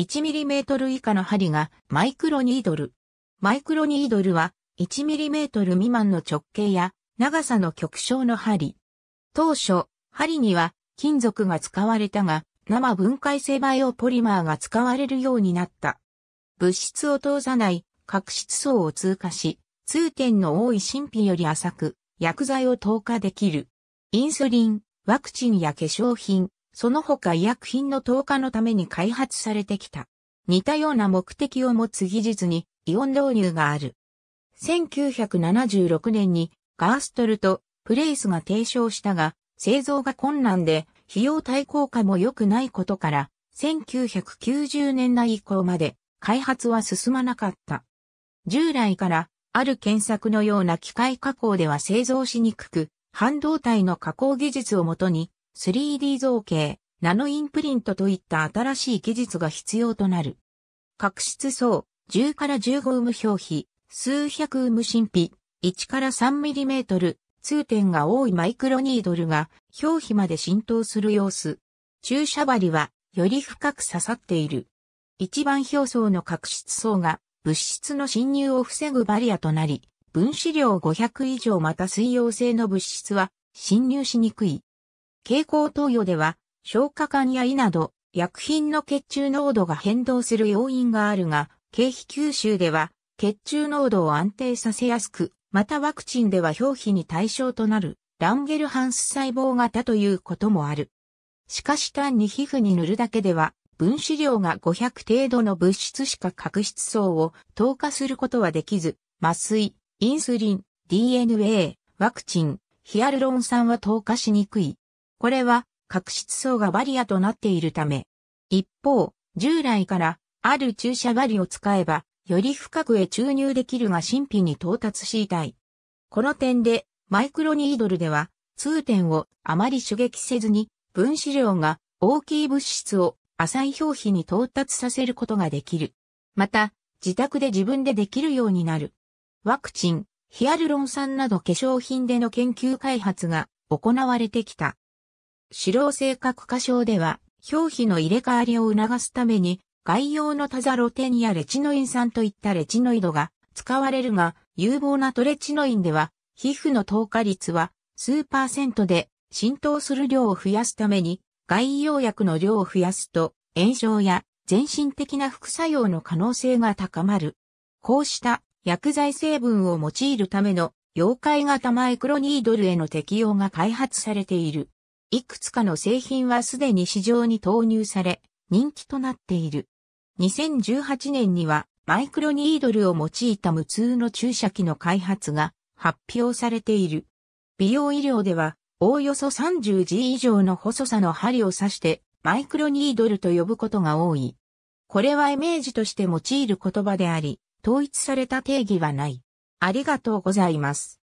1mm 以下の針がマイクロニードル。マイクロニードルは 1mm 未満の直径や長さの極小の針。当初、針には金属が使われたが、生分解性バイオポリマーが使われるようになった。物質を通さない角質層を通過し、通点の多い神秘より浅く、薬剤を透過できる。インスリン、ワクチンや化粧品、その他医薬品の投下のために開発されてきた。似たような目的を持つ技術にイオン導入がある。1976年にガーストルとプレイスが提唱したが、製造が困難で費用対効果も良くないことから、1990年代以降まで開発は進まなかった。従来からある検索のような機械加工では製造しにくく、半導体の加工技術をもとに 3D 造形、ナノインプリントといった新しい技術が必要となる。角質層、10から15ウム表皮、数百ウム神皮、1から3ミリメートル、通点が多いマイクロニードルが表皮まで浸透する様子。注射針はより深く刺さっている。一番表層の角質層が物質の侵入を防ぐバリアとなり、分子量500以上また水溶性の物質は侵入しにくい。蛍光投与では、消化管や胃など、薬品の血中濃度が変動する要因があるが、経皮吸収では、血中濃度を安定させやすく、またワクチンでは表皮に対象となる、ランゲルハンス細胞型ということもある。しかし単に皮膚に塗るだけでは、分子量が500程度の物質しか角質層を透過することはできず、麻酔、インスリン、DNA、ワクチン、ヒアルロン酸は透過しにくい。これは角質層がバリアとなっているため。一方、従来からある注射針を使えば、より深くへ注入できるが神秘に到達し痛い。この点で、マイクロニードルでは、通点をあまり刺激せずに、分子量が大きい物質を浅い表皮に到達させることができる。また、自宅で自分でできるようになる。ワクチン、ヒアルロン酸など化粧品での研究開発が行われてきた。資料性格化症では、表皮の入れ替わりを促すために、外用のタザロテンやレチノイン酸といったレチノイドが使われるが、有望なトレチノインでは、皮膚の透過率は数パーセントで、浸透する量を増やすために、外用薬の量を増やすと、炎症や全身的な副作用の可能性が高まる。こうした薬剤成分を用いるための、溶解型マイクロニードルへの適用が開発されている。いくつかの製品はすでに市場に投入され、人気となっている。2018年にはマイクロニードルを用いた無痛の注射器の開発が発表されている。美容医療では、おおよそ 30G 以上の細さの針を刺して、マイクロニードルと呼ぶことが多い。これはイメージとして用いる言葉であり、統一された定義はない。ありがとうございます。